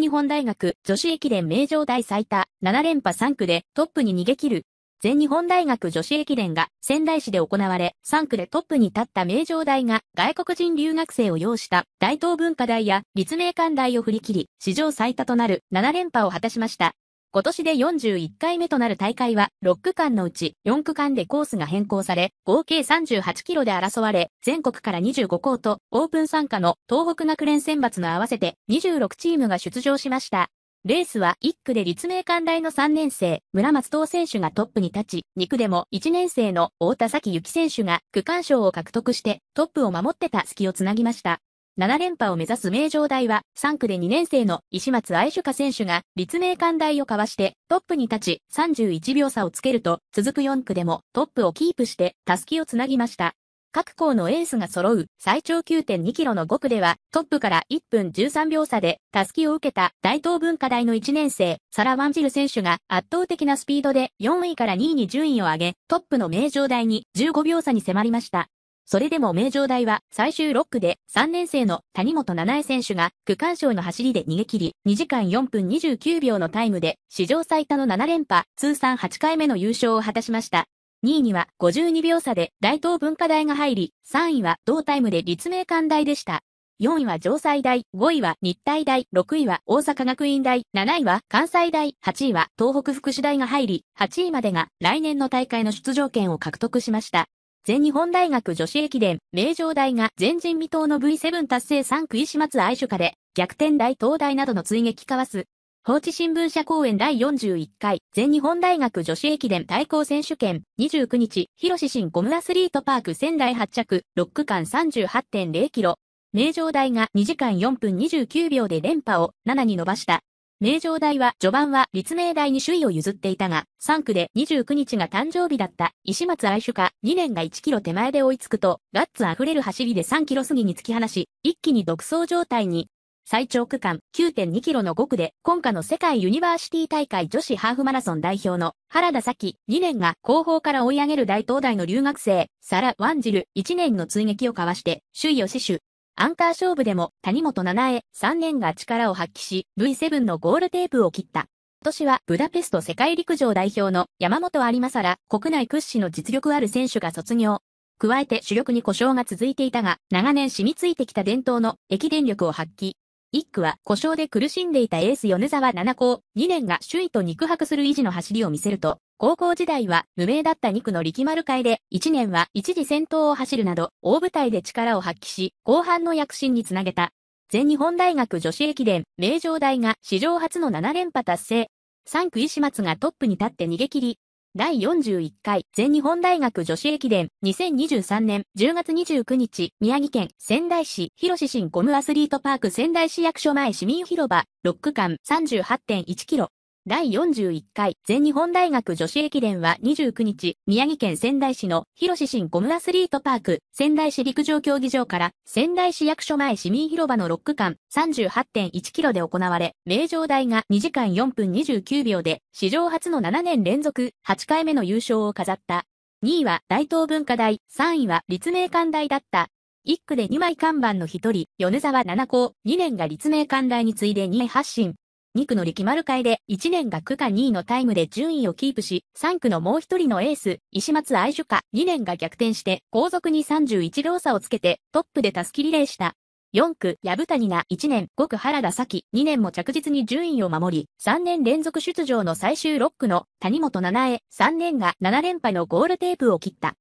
日本大学女子駅伝名城大最多7連覇3区でトップに逃げ切る。全日本大学女子駅伝が仙台市で行われ、3区でトップに立った名城大が外国人留学生を擁した大東文化大や立命館大を振り切り、史上最多となる7連覇を果たしました。今年で41回目となる大会は、6区間のうち4区間でコースが変更され、合計38キロで争われ、全国から25校と、オープン参加の東北学連選抜の合わせて26チームが出場しました。レースは1区で立命館大の3年生、村松東選手がトップに立ち、2区でも1年生の大田崎幸選手が区間賞を獲得して、トップを守ってた隙をつなぎました。7連覇を目指す名城大は、3区で2年生の石松愛朱香選手が、立命館大をかわして、トップに立ち、31秒差をつけると、続く4区でも、トップをキープして、たすきをつなぎました。各校のエースが揃う、最長9.2キロの5区では、トップから1分13秒差で、たすきを受けた、大東文化大の1年生、サラ・ワンジル選手が、圧倒的なスピードで、4位から2位に順位を上げ、トップの名城大に、15秒差に迫りました。それでも名城大は最終6区で3年生の谷本七恵選手が区間賞の走りで逃げ切り2時間4分29秒のタイムで史上最多の7連覇通算8回目の優勝を果たしました。2位には52秒差で大東文化大が入り、3位は同タイムで立命館大でした。4位は城西大、5位は日体大、6位は大阪学院大、7位は関西大、8位は東北福祉大が入り、8位までが来年の大会の出場権を獲得しました。全日本大学女子駅伝、名城大が前人未到の V7 達成3区石松愛主家で、逆転大東大などの追撃かわす。放置新聞社公演第41回全日本大学女子駅伝対抗選手権29日、広志新ゴムアスリートパーク仙台発着、6区間38.0キロ。名城大が2時間4分29秒で連覇を7に伸ばした。名城大は序盤は立命大に首位を譲っていたが、3区で29日が誕生日だった石松愛主か2年が1キロ手前で追いつくと、ガッツ溢れる走りで3キロ過ぎに突き放し、一気に独走状態に。最長区間9.2キロの5区で、今夏の世界ユニバーシティ大会女子ハーフマラソン代表の原田咲2年が後方から追い上げる大東大の留学生、サラ・ワンジル1年の追撃をかわして、首位を死守。アンカー勝負でも谷本七恵3年が力を発揮し V7 のゴールテープを切った。今年はブダペスト世界陸上代表の山本有正ら国内屈指の実力ある選手が卒業。加えて主力に故障が続いていたが長年染みついてきた伝統の駅伝力を発揮。1区は故障で苦しんでいたエース米沢七校2年が首位と肉薄する維持の走りを見せると、高校時代は無名だった2区の力丸会で、1年は一時先頭を走るなど、大舞台で力を発揮し、後半の躍進につなげた。全日本大学女子駅伝、名城大が史上初の7連覇達成。3区石松がトップに立って逃げ切り、第41回全日本大学女子駅伝2023年10月29日宮城県仙台市広志新ゴムアスリートパーク仙台市役所前市民広場6区間3 8 1キロ第41回全日本大学女子駅伝は29日、宮城県仙台市の広志新ゴムアスリートパーク、仙台市陸上競技場から仙台市役所前市民広場の6区間38.1キロで行われ、名城大が2時間4分29秒で史上初の7年連続8回目の優勝を飾った。2位は大東文化大、3位は立命館大だった。1区で2枚看板の1人、米沢七高、2年が立命館大に次いで2位発進。2区の力丸会で1年が区間2位のタイムで順位をキープし、3区のもう一人のエース、石松愛樹か2年が逆転して後続に31秒差をつけてトップでタスキリレーした。4区、矢部谷が1年、5区原田咲、2年も着実に順位を守り、3年連続出場の最終6区の谷本七重、3年が7連覇のゴールテープを切った。